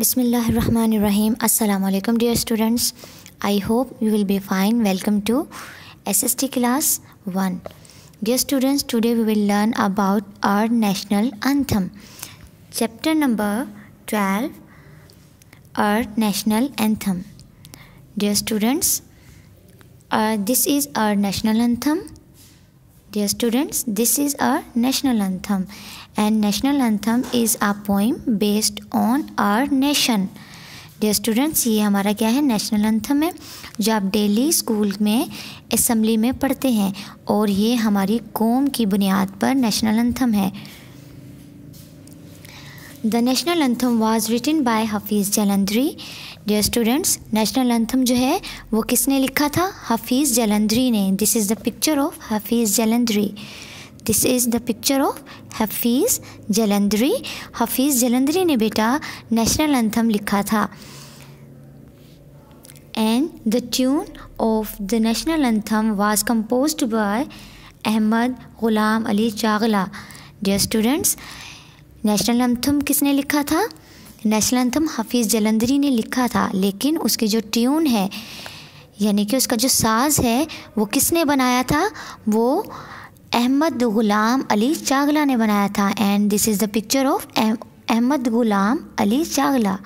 Bismillah ar-Rahman ar-Rahim. Assalamu alaikum dear students. I hope you will be fine. Welcome to SST class 1. Dear students, today we will learn about our national anthem. Chapter number 12 Our national anthem. Dear students, uh, this is our national anthem Dear students, this is our national anthem and national anthem is a poem based on our nation. dear students ये हमारा क्या है national anthem है जो आप daily school में assembly में पढ़ते हैं और ये हमारी कौम की बुनियाद पर national anthem है the national anthem was written by Hafeez Jalandhari dear students national anthem जो है वो किसने लिखा था हफीज़ जलंधरी ने this is the picture of Hafeez Jalandhari this is the picture of Hafeez Jalandhari Hafeez Jalandhari ने बेटा नेशनल एंथम लिखा था and the tune of the national anthem was composed by Ahmed Ghulam Ali Chagla dear students national anthem किसने लिखा था नेशनल एंथम हफीज़ जलंधरी ने लिखा था लेकिन उसकी जो ट्यून है यानी कि उसका जो साज है वो किसने बनाया था वो अहमद गुलाम अली चागला ने बनाया था and this is the picture of Ahmed Ghulam Ali Chagla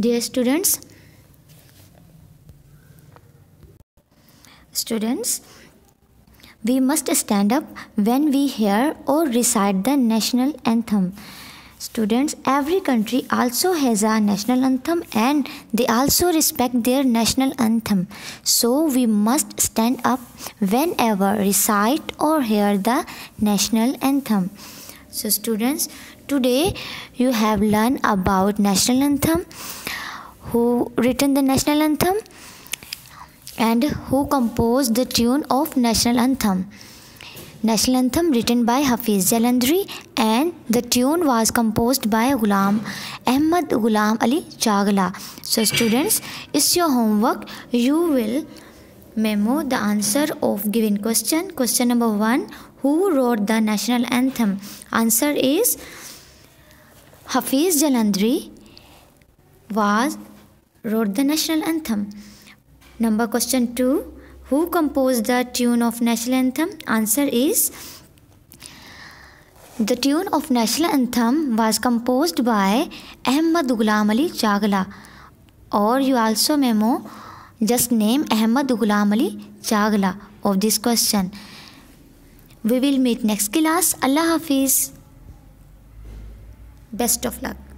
dear students students We must stand up when we hear or recite the national anthem. Students, every country also has a national anthem and they also respect their national anthem. So we must stand up whenever recite or hear the national anthem. So students, today you have learned about national anthem, who written the national anthem, and who composed the tune of National Anthem. National Anthem written by Hafiz Jalandri and the tune was composed by Ghulam Ahmad Ghulam Ali Chagla. So students, is your homework. You will memo the answer of given question. Question number 1, who wrote the National Anthem? Answer is Hafiz Jalandri was wrote the National Anthem. Number question 2. Who composed the tune of national anthem? Answer is The tune of national anthem was composed by Ahmad Ghulam Ali Chagla or you also memo just name Ahmad Ghulam Ali Chagla of this question. We will meet next class. Allah Hafiz. Best of luck.